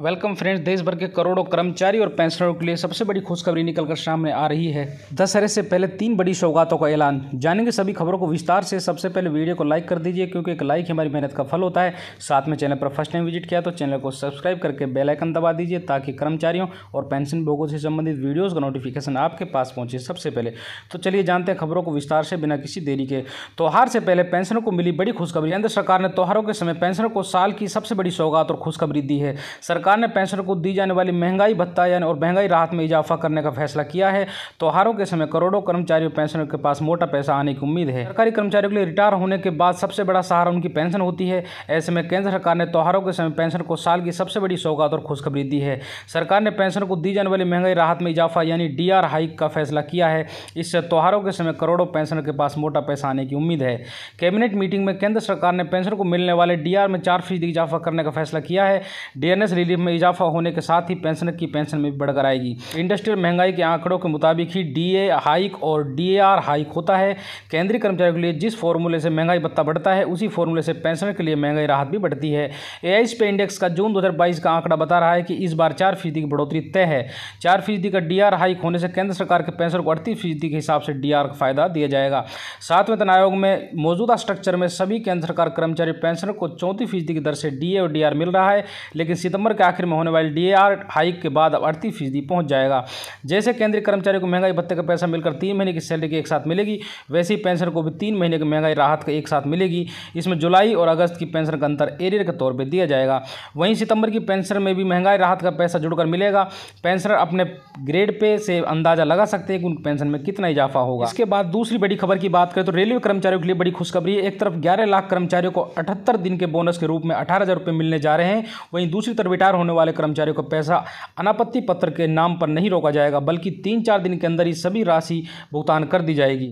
welcome friends देश भर के करोड़ों कर्मचारी और पेंशनरों के लिए सबसे बड़ी खुशखबरी निकलकर सामने आ रही है दशहरे से पहले तीन बड़ी सौगातों का ऐलान जानेंगे सभी खबरों को विस्तार से सबसे पहले वीडियो को लाइक कर दीजिए क्योंकि एक लाइक हमारी मेहनत का फल होता है साथ में चैनल पर फर्स्ट टाइम विजिट किया तो चैनल को सब्सक्राइब करके बेलाइकन दबा दीजिए ताकि कर्मचारियों और पेंशन भोगों से संबंधित वीडियोज़ का नोटिफिकेशन आपके पास पहुँचे सबसे पहले तो चलिए जानते हैं खबरों को विस्तार से बिना किसी देरी के त्यौहार से पहले पेंशनों को मिली बड़ी खुशखबरी केंद्र सरकार ने त्यौहारों के समय पेंशनों को साल की सबसे बड़ी सौगात और खुशखबरी दी है सरकार सरकार ने पेंशनर को दी जाने वाली महंगाई भत्ता यानी और महंगाई राहत में इजाफा करने का फैसला किया है त्योहारों के समय करोड़ों कर्मचारियों पेंशनर के पास मोटा पैसा आने की उम्मीद है सरकारी कर्मचारियों के लिए रिटायर होने के बाद सबसे बड़ा सहारा उनकी पेंशन होती है ऐसे में केंद्र सरकार ने त्योहारों के समय पेंशन को साल की सबसे बड़ी सौगात और खुशखबरी दी है सरकार ने पेंशन को दी जाने वाली महंगाई राहत में इजाफा यानी डी हाइक का फैसला किया है इससे त्योहारों के समय करोड़ों पेंशनर के पास मोटा पैसा आने की उम्मीद है कैबिनेट मीटिंग में केंद्र सरकार ने पेंशन को मिलने वाले डीआर में चार फीसदी इजाफा करने का फैसला किया है डी रिलीफ में इजाफा होने के साथ ही पेंशनर की पेंशन में भी बढ़कर आएगी इंडस्ट्रियल महंगाई के आंकड़ों के मुताबिक ही डी हाइक और डी हाइक होता है केंद्रीय कर्मचारियों के लिए जिस फॉर्मूले से महंगाई भत्ता बढ़ता है उसी फॉर्मूले से पेंशनर के लिए महंगाई राहत भी बढ़ती है ए पे इंडेक्स का जून दो का आंकड़ा बता रहा है कि इस बार चार फीसदी की बढ़ोतरी तय है चार फीसदी का डी हाइक होने से केंद्र सरकार के पेंशन को अड़तीस फीसदी के हिसाब से डी का फायदा दिया जाएगा साथ वेतन आयोग में मौजूदा स्ट्रक्चर में सभी केंद्र सरकार कर्मचारी पेंशनर को चौंतीस फीसदी की दर से डीए और डीआर मिल रहा है लेकिन सितंबर के आखिर में होने वाली डीआर हाइक के बाद अब अड़तीस फीसदी पहुंच जाएगा जैसे केंद्रीय कर्मचारी को महंगाई भत्ते का पैसा मिलकर तीन महीने की सैलरी के एक साथ मिलेगी वैसे ही पेंशन को भी तीन महीने की महंगाई राहत का एक साथ मिलेगी इसमें जुलाई और अगस्त की पेंशन का अंतर एरियर के तौर पर दिया जाएगा वहीं सितंबर की पेंशन में भी महंगाई राहत का पैसा जुड़कर मिलेगा पेंशनर अपने ग्रेड पे से अंदाजा लगा सकते हैं कि उनकी पेंशन में कितना इजाफा होगा इसके बाद दूसरी बड़ी खबर की बात करें तो रेलवे कर्मचारियों के लिए बड़ी खुशखबरी है एक तरफ ग्यारह लाख कर्मचारियों को अठहत्तर दिन के बोनस के रूप में अठारह हजार मिलने जा रहे हैं वहीं दूसरी तरफ रिटायर होने वाले कर्मचारियों का पैसा अनापत्ति पत्र के नाम पर नहीं रोका जाएगा बल्कि तीन चार दिन के अंदर ही सभी राशि भुगतान कर दी जाएगी